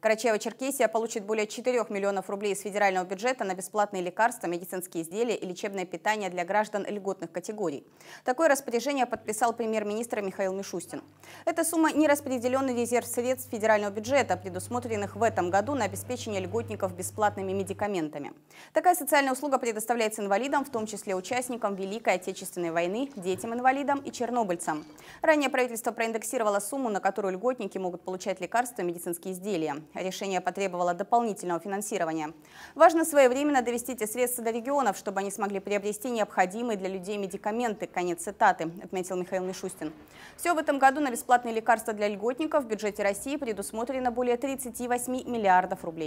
Карачаево-Черкесия получит более 4 миллионов рублей из федерального бюджета на бесплатные лекарства, медицинские изделия и лечебное питание для граждан льготных категорий. Такое распоряжение подписал премьер-министр Михаил Мишустин. Эта сумма – нераспределенный резерв средств федерального бюджета, предусмотренных в этом году на обеспечение льготников бесплатными медикаментами. Такая социальная услуга предоставляется инвалидам, в том числе участникам Великой Отечественной войны, детям-инвалидам и чернобыльцам. Ранее правительство проиндексировало сумму, на которую льготники могут получать лекарства и медицинские изделия. Решение потребовало дополнительного финансирования. Важно своевременно довести эти средства до регионов, чтобы они смогли приобрести необходимые для людей медикаменты. Конец цитаты, отметил Михаил Мишустин. Все в этом году на бесплатные лекарства для льготников в бюджете России предусмотрено более 38 миллиардов рублей.